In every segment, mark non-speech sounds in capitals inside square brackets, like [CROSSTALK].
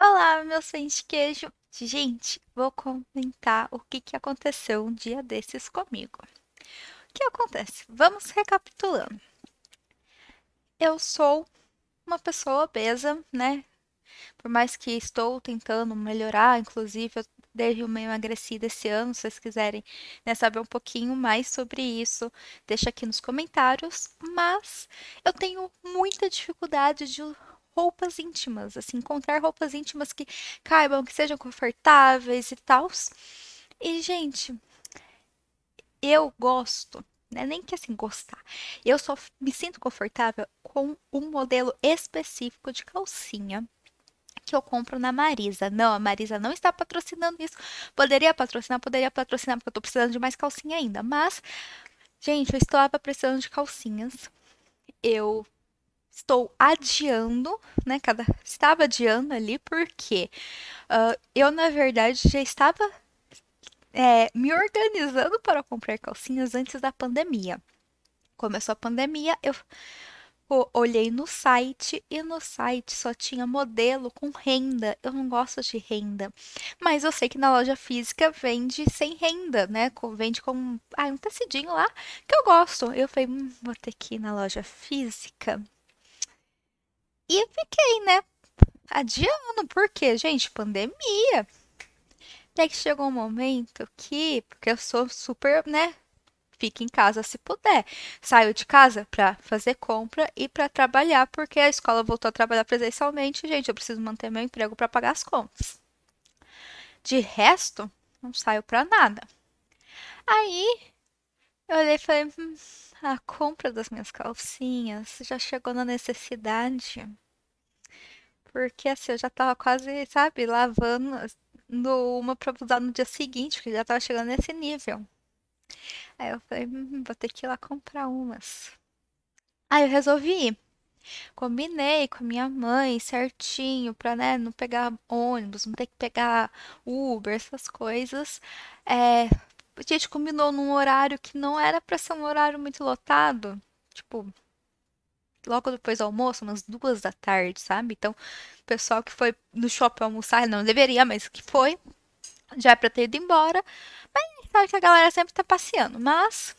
Olá, meu sem de queijo. Gente, vou comentar o que, que aconteceu um dia desses comigo. O que acontece? Vamos recapitulando. Eu sou uma pessoa obesa, né? Por mais que estou tentando melhorar, inclusive eu dei uma emagrecida esse ano. Se vocês quiserem né, saber um pouquinho mais sobre isso, deixa aqui nos comentários. Mas eu tenho muita dificuldade de roupas íntimas, assim, encontrar roupas íntimas que caibam, que sejam confortáveis e tal. E, gente, eu gosto, né? Nem que assim, gostar. Eu só me sinto confortável com um modelo específico de calcinha que eu compro na Marisa. Não, a Marisa não está patrocinando isso. Poderia patrocinar, poderia patrocinar, porque eu estou precisando de mais calcinha ainda. Mas, gente, eu estava precisando de calcinhas. Eu estou adiando, né? Cada, estava adiando ali porque uh, ah, eu, na verdade, já estava é, me organizando para comprar calcinhas antes da pandemia. Começou a pandemia, eu olhei no site e no site só tinha modelo com renda. Eu não gosto de renda, mas eu sei que na loja física vende sem renda, né? Vende com ah, um tecidinho lá que eu gosto. Eu falei, hum, vou ter que ir na loja física e fiquei, né? Adiando, porque, gente, pandemia. Até que chegou um momento que, porque eu sou super, né? Fica em casa se puder. Saio de casa para fazer compra e para trabalhar, porque a escola voltou a trabalhar presencialmente. Gente, eu preciso manter meu emprego para pagar as contas. De resto, não saio para nada. Aí eu olhei e falei: hum, a compra das minhas calcinhas já chegou na necessidade. Porque assim, eu já tava quase, sabe, lavando assim, uma pra usar no dia seguinte, porque já tava chegando nesse nível. Aí eu falei, hum, vou ter que ir lá comprar umas. Aí eu resolvi ir. Combinei com a minha mãe certinho pra, né, não pegar ônibus, não ter que pegar Uber, essas coisas. É, a gente combinou num horário que não era pra ser um horário muito lotado. Tipo, logo depois do almoço, umas duas da tarde, sabe? Então, o pessoal que foi no shopping almoçar, não deveria, mas que foi, já é pra ter ido embora. Mas sabe que a galera sempre tá passeando. Mas,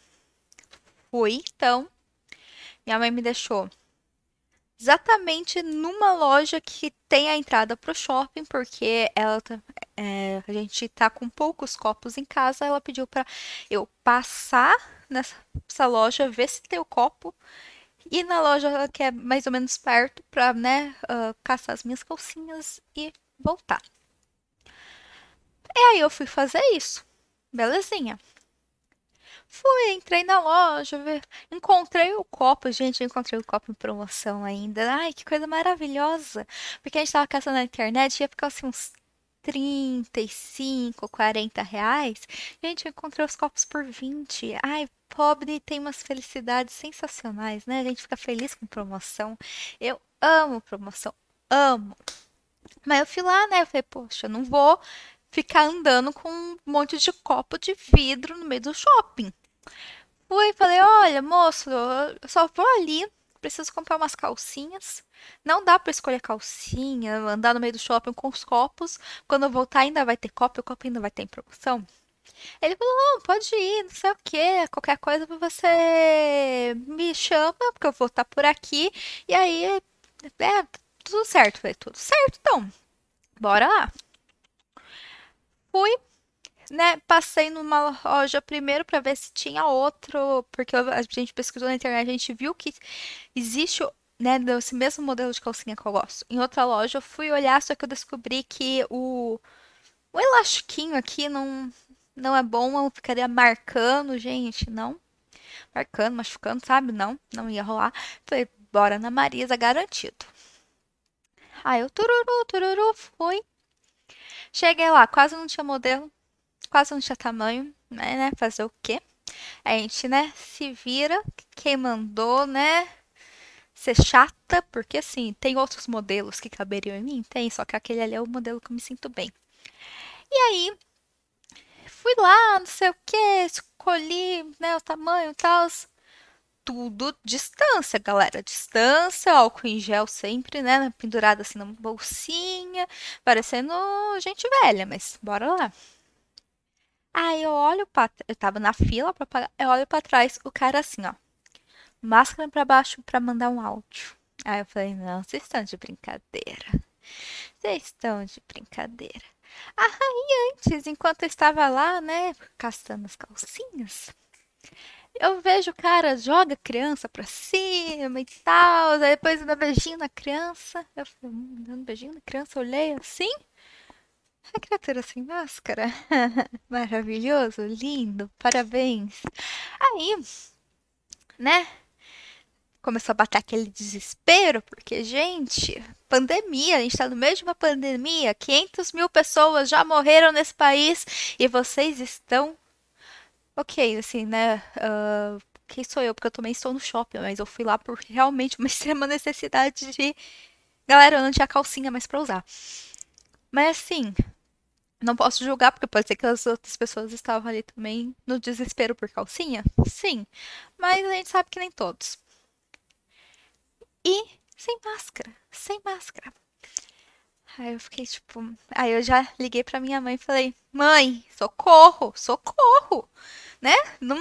fui, então. Minha mãe me deixou exatamente numa loja que tem a entrada pro shopping, porque ela tá, é, a gente tá com poucos copos em casa, ela pediu para eu passar nessa loja, ver se tem o copo e na loja que é mais ou menos perto para né, uh, caçar as minhas calcinhas e voltar. E aí eu fui fazer isso. Belezinha. Fui, entrei na loja, encontrei o copo, gente, encontrei o copo em promoção ainda. Ai, que coisa maravilhosa. Porque a gente tava caçando na internet, ia ficar assim uns 35, 40 reais. Gente, eu encontrei os copos por 20. Ai, pobre tem umas felicidades sensacionais, né? A gente fica feliz com promoção. Eu amo promoção, amo. Mas eu fui lá, né? Eu falei, poxa, eu não vou ficar andando com um monte de copo de vidro no meio do shopping. Fui e falei, olha, moço, eu só vou ali, preciso comprar umas calcinhas. Não dá para escolher calcinha, andar no meio do shopping com os copos. Quando eu voltar ainda vai ter copo, o copo ainda vai ter em promoção. Ele falou, oh, pode ir, não sei o que, qualquer coisa você me chama, porque eu vou estar tá por aqui. E aí, é, tudo certo. Eu falei, tudo certo, então, bora lá. Fui, né, passei numa loja primeiro para ver se tinha outro, porque a gente pesquisou na internet, a gente viu que existe né, desse mesmo modelo de calcinha que eu gosto. Em outra loja eu fui olhar, só que eu descobri que o, o elastiquinho aqui não, não é bom eu ficaria marcando, gente, não. Marcando, machucando, sabe? Não, não ia rolar. Falei, bora na Marisa, tá garantido. Aí eu tururu, tururu, fui. Cheguei lá, quase não tinha modelo, quase não tinha tamanho, né? né? Fazer o quê? A gente, né, se vira, quem mandou, né? ser chata, porque assim, tem outros modelos que caberiam em mim? Tem, só que aquele ali é o modelo que eu me sinto bem. E aí, fui lá, não sei o que, escolhi né, o tamanho e tal. Tudo distância, galera. Distância, álcool em gel sempre, né? né pendurado assim na bolsinha, parecendo gente velha, mas bora lá. Aí eu olho para eu tava na fila para pagar, eu olho para trás, o cara assim, ó. Máscara para baixo para mandar um áudio. Aí eu falei: "Não, vocês estão de brincadeira. Vocês estão de brincadeira" ah e antes enquanto eu estava lá, né, castando as calcinhas. Eu vejo o cara joga a criança pra cima e tal, aí depois dá beijinho na criança. Eu falei, hum, dando beijinho na criança, olhei assim. A criatura sem máscara. [LAUGHS] Maravilhoso, lindo, parabéns. Aí, né? começou a bater aquele desespero, porque, gente, pandemia, a gente está no meio de uma pandemia, 500 mil pessoas já morreram nesse país e vocês estão. Ok, assim, né? Uh, quem sou eu? Porque eu também estou no shopping, mas eu fui lá por realmente uma [LAUGHS] extrema necessidade de. Galera, eu não tinha calcinha mais para usar. Mas assim, não posso julgar, porque pode ser que as outras pessoas estavam ali também no desespero por calcinha. Sim. Mas a gente sabe que nem todos. E sem máscara, sem máscara. Aí eu fiquei tipo. Aí eu já liguei pra minha mãe e falei: Mãe, socorro, socorro, né? Não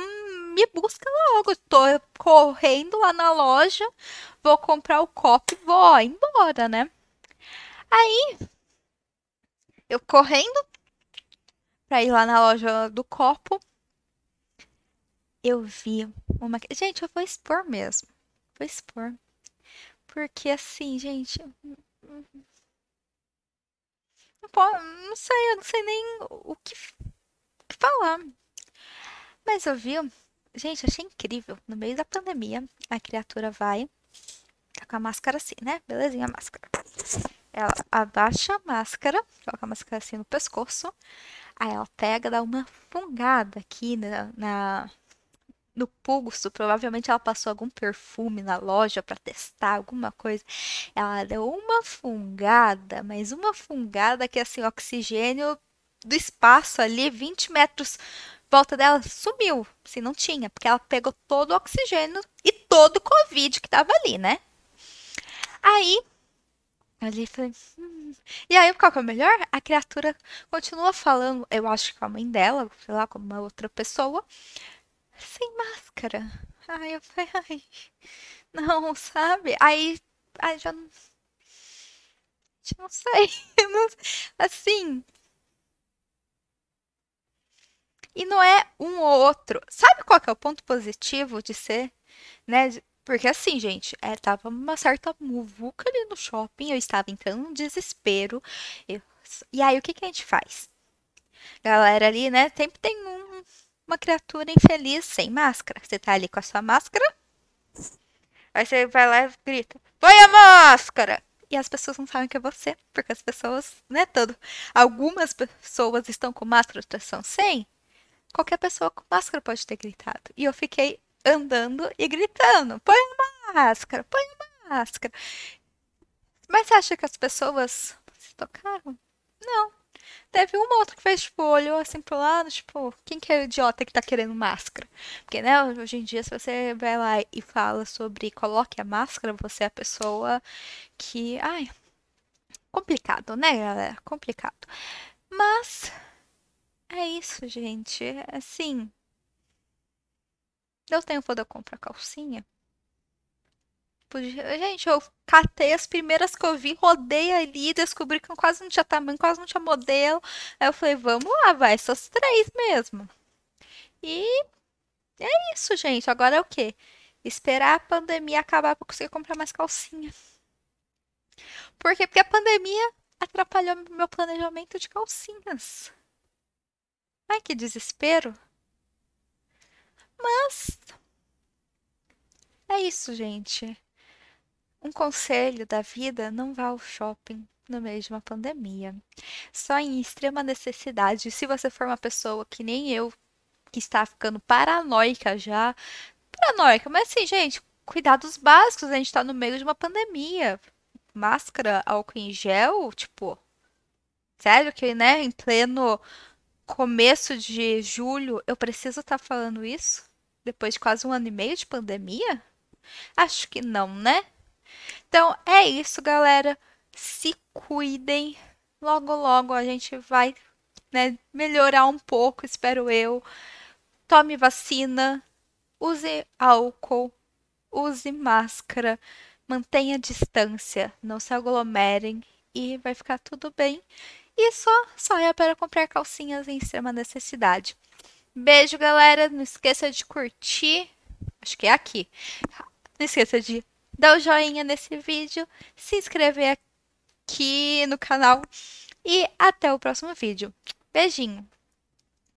me busca logo. tô correndo lá na loja, vou comprar o copo e vou embora, né? Aí eu correndo pra ir lá na loja do copo, eu vi uma. Gente, eu vou expor mesmo. Vou expor. Porque assim, gente. Hum, hum, não, não sei, eu não sei nem o que, o que falar. Mas eu vi, gente, achei incrível. No meio da pandemia, a criatura vai. Tá com a máscara assim, né? Belezinha a máscara. Ela abaixa a máscara, coloca a máscara assim no pescoço. Aí ela pega, dá uma fungada aqui na, na no pulso, provavelmente ela passou algum perfume na loja para testar alguma coisa. Ela deu uma fungada, mas uma fungada que assim, oxigênio do espaço ali, 20 metros volta dela, sumiu. Se assim, não tinha, porque ela pegou todo o oxigênio e todo o Covid que tava ali, né? Aí ali falei, hum. E aí, qual que é o melhor? A criatura continua falando, eu acho que com a mãe dela, sei lá, com uma outra pessoa, sem máscara. Ai, eu falei, ai, não, sabe? Aí, aí já não. Não sei. [LAUGHS] assim. E não é um ou outro. Sabe qual é o ponto positivo de ser, né? Porque assim, gente, é, tava uma certa muvuca ali no shopping, eu estava entrando num desespero. Eu... E aí, o que, que a gente faz? Galera ali, né? Sempre tem um uma criatura infeliz sem máscara. Você tá ali com a sua máscara? Aí você vai lá e grita: Põe a máscara! E as pessoas não sabem que é você, porque as pessoas, né, todo. Algumas pessoas estão com máscara, outras são sem. Qualquer pessoa com máscara pode ter gritado. E eu fiquei andando e gritando: põe a máscara, põe a máscara. Mas você acha que as pessoas se tocaram? Não, Teve uma outra que fez, tipo, olhou assim pro lado, tipo, quem que é o idiota que tá querendo máscara? Porque, né, hoje em dia, se você vai lá e fala sobre coloque a máscara, você é a pessoa que. Ai. Complicado, né, galera? Complicado. Mas. É isso, gente. Assim. Eu tenho poder comprar calcinha? tipo de. Gente, eu catei as primeiras que eu vi, rodei ali, descobri que quase não tinha tamanho, quase não tinha modelo. Aí eu falei, vamos lá, vai, essas três mesmo. E é isso, gente. Agora é o quê? Esperar a pandemia acabar pra conseguir comprar mais calcinha. Por quê? Porque a pandemia atrapalhou meu planejamento de calcinhas. Ai, que desespero. Mas é isso, gente. Um conselho da vida: não vá ao shopping no meio de uma pandemia. Só em extrema necessidade. Se você for uma pessoa que nem eu, que está ficando paranoica já. Paranoica, mas assim, gente, cuidados básicos. A gente está no meio de uma pandemia. Máscara, álcool em gel, tipo. Sério que, né, em pleno começo de julho, eu preciso estar tá falando isso? Depois de quase um ano e meio de pandemia? Acho que não, né? Então é isso, galera. Se cuidem. Logo, logo a gente vai né, melhorar um pouco, espero eu. Tome vacina, use álcool, use máscara, mantenha distância, não se aglomerem e vai ficar tudo bem. E só saia para comprar calcinhas em extrema necessidade. Beijo, galera. Não esqueça de curtir. Acho que é aqui. Não esqueça de dar o joinha nesse vídeo, se inscrever aqui no canal e até o próximo vídeo. Beijinho!